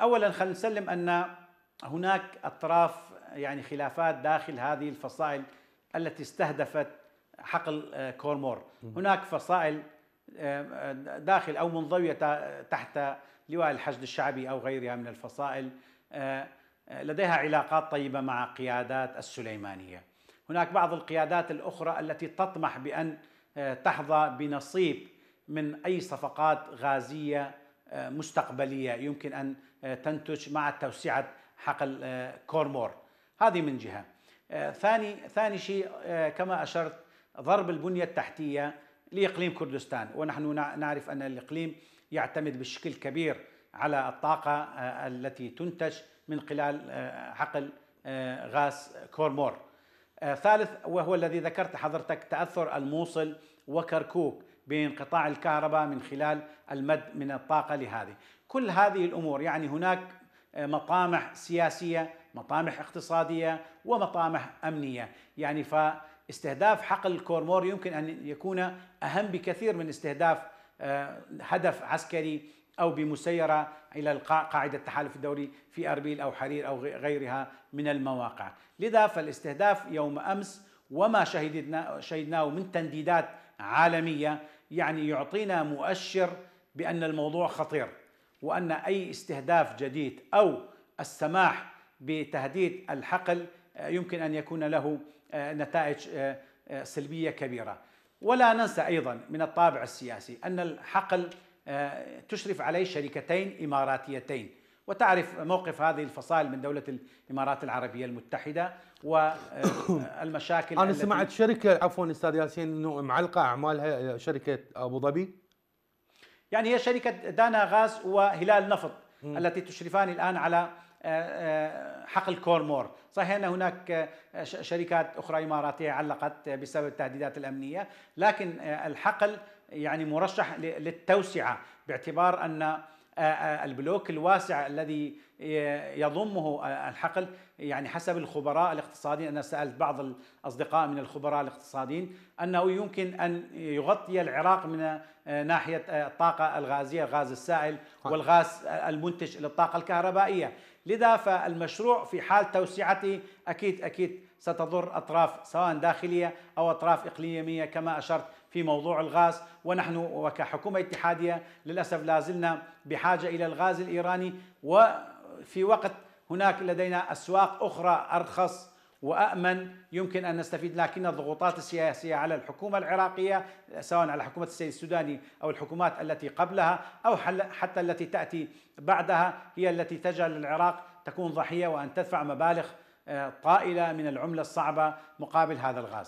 اولا خلينا نسلم ان هناك اطراف يعني خلافات داخل هذه الفصائل التي استهدفت حقل آه، كورمور هناك فصائل آه، داخل او منضويه تحت لواء الحشد الشعبي او غيرها من الفصائل آه، لديها علاقات طيبه مع قيادات السليمانيه. هناك بعض القيادات الاخرى التي تطمح بان تحظى بنصيب من اي صفقات غازيه مستقبليه يمكن ان آه، تنتج مع توسعه حقل آه، كورمور هذه من جهه آه، ثاني ثاني شيء كما اشرت ضرب البنيه التحتيه لاقليم كردستان ونحن نعرف ان الاقليم يعتمد بشكل كبير على الطاقه التي تنتج من خلال حقل غاز كورمور ثالث وهو الذي ذكرت حضرتك تاثر الموصل وكركوك بانقطاع الكهرباء من خلال المد من الطاقه لهذه كل هذه الامور يعني هناك آه، مطامح سياسيه مطامح اقتصاديه ومطامح امنيه يعني فاستهداف حقل الكورمور يمكن ان يكون اهم بكثير من استهداف آه، هدف عسكري او بمسيره الى قاعده التحالف الدولي في اربيل او حرير او غيرها من المواقع، لذا فالاستهداف يوم امس وما شهدنا شهدناه من تنديدات عالميه يعني يعطينا مؤشر بان الموضوع خطير وان اي استهداف جديد او السماح بتهديد الحقل آه، يمكن ان يكون له آه، نتائج آه، سلبيه كبيره. ولا ننسى ايضا من الطابع السياسي ان الحقل تشرف عليه شركتين اماراتيتين وتعرف موقف هذه الفصائل من دولة الإمارات العربية المتحدة والمشاكل آه، أنا سمعت شركة عفوا أستاذ ياسين أنه معلقة أعمالها شركة أبو ظبي يعني هي شركة دانا غاز وهلال نفط التي تشرفان الآن على آه، آه، حقل كورمور صحيح أن هناك شركات أخرى إماراتية علقت بسبب التهديدات الأمنية لكن الحقل يعني مرشح للتوسعة باعتبار أن آه، آه، البلوك الواسع الذي يضمه الحقل يعني حسب الخبراء الاقتصاديين أنا سألت بعض الأصدقاء من الخبراء الاقتصاديين أنه يمكن أن يغطي العراق من آه، ناحية الطاقة الغازية الغاز السائل والغاز المنتج للطاقة الكهربائية لذا فالمشروع في حال توسعته أكيد أكيد ستضر أطراف سواء داخلية أو أطراف إقليمية كما أشرت في موضوع الغاز ونحن وكحكومة اتحادية للأسف لازلنا بحاجة إلى الغاز الإيراني وفي وقت هناك لدينا أسواق أخرى أرخص وأأمن يمكن أن نستفيد لكن الضغوطات السياسية على الحكومة العراقية سواء على حكومة السيد السوداني أو الحكومات التي قبلها أو حتى التي تأتي بعدها هي التي تجعل العراق تكون ضحية وأن تدفع مبالغ آه، طائلة من العملة الصعبة مقابل هذا الغاز